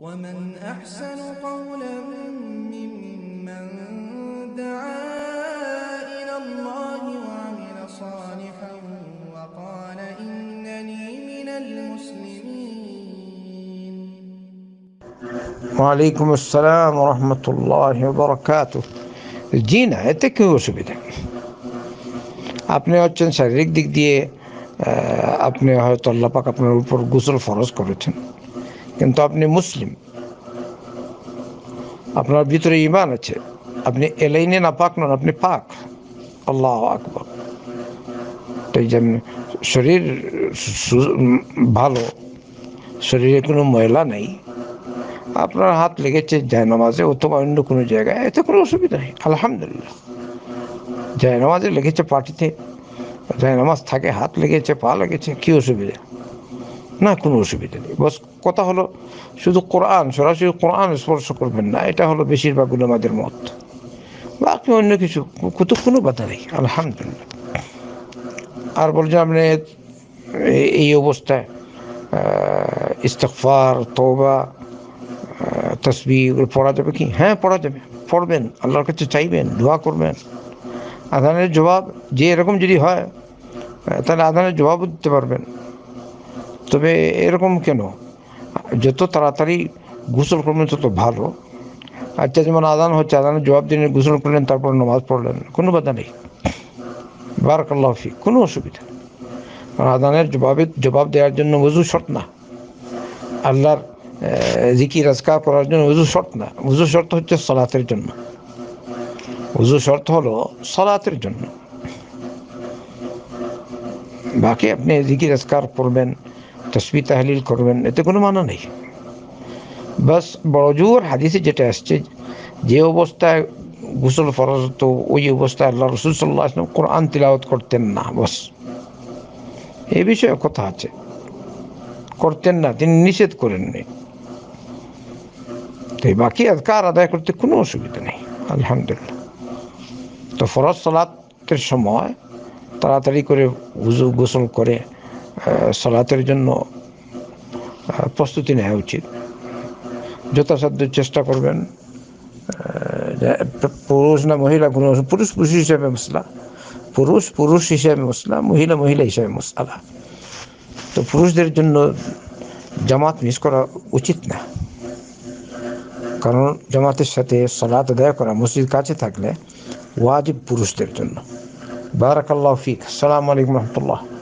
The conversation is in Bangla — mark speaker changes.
Speaker 1: ومن أحسن قولا ممن دعا إلى الله وعمل صالحا وقال إنني من المسلمين وعليكم السلام ورحمة الله وبركاته জিনা এতে কেউ অসুবিধা আপনি হচ্ছেন শারীরিক দিক দিয়ে আপনি হয়তো আল্লাপাক আপনার উপর গোসল ফরজ করেছেন কিন্তু আপনি মুসলিম আপনার ভিতরে ইমান আছে আপনি এলাইনে না পাক নন আপনি পাক আল্লাহ আকবর তাই যেমন শরীর ভালো শরীরে কোনো ময়লা নেই আপনার হাত লেগেছে জায়নামাজে অথবা অন্য কোনো জায়গায় এতে কোনো অসুবিধা নেই আলহামদুলিল্লাহ জায়নামাজে লেগেছে পাটিতে জায়নামাজ থাকে হাত লেগেছে পা লেগেছে কী অসুবিধা না কোনো অসুবিধা নেই বস কথা হলো শুধু কোরআন সরাসরি কোরআন স্পর্শ করবেন না এটা হলো বেশিরভাগ উলামাদের মত বাকি অন্য কিছু কত কোনো বাধা নেই আলহামদুলিল্লাহ আর বলছে আপনি এই অবস্থায় ইস্তফার তোবা তসবি পড়া যাবে কি হ্যাঁ পড়া যাবে পড়বেন আল্লাহর কাছে চাইবেন দোয়া করবেন আদানের জবাব যে এরকম যদি হয় তাহলে আদানের জবাবও দিতে পারবেন তবে এরকম কেন যত তাড়াতাড়ি গোসল করবেন তত ভালো আচ্ছা যেমন আদান হচ্ছে আদানের জবাব দিন গোসল করলেন তারপর নামাজ পড়লেন কোনো বাধা নেই বারাকাল্লাহ ফি কোনো অসুবিধা কারণ আদানের জবাবে জবাব দেওয়ার জন্য উজু শর্ত না আল্লাহর জিকির রাজকার করার জন্য উজু শর্ত না উজু শর্ত হচ্ছে সলাতের জন্য উজু শর্ত হলো সলাতের জন্য বাকি আপনি জিকির আজকার করবেন তসবি তাহলিল করবেন এতে কোনো মানা নেই বাস বড়জোর হাদিসে যেটা আসছে যে অবস্থায় গোসল ফরজ তো ওই অবস্থায় আল্লাহ রসুল সাল্লাহ আসলাম কোরআন তিলাওয়াত করতেন না বস এ বিষয়ে কথা আছে করতেন না তিনি নিষেধ করেননি তো বাকি আজকার আদায় করতে কোনো অসুবিধা নেই আলহামদুলিল্লাহ তো ফরজ সালাতের সময় তাড়াতাড়ি করে হুজুর গোসল করে সলাতের জন্য প্রস্তুতি নেওয়া উচিত যথাসাধ্য চেষ্টা করবেন পুরুষ না মহিলা কোনো পুরুষ পুরুষ হিসাবে মশলা পুরুষ পুরুষ হিসাবে মশলা মহিলা মহিলা হিসাবে মশলা তো পুরুষদের জন্য জামাত মিস করা উচিত না কারণ জামাতের সাথে সলাত আদায় করা মসজিদ কাছে থাকলে ওয়াজিব পুরুষদের জন্য বারাকাল্লাহ ফিক সালাম আলাইকুম রহমতুল্লাহ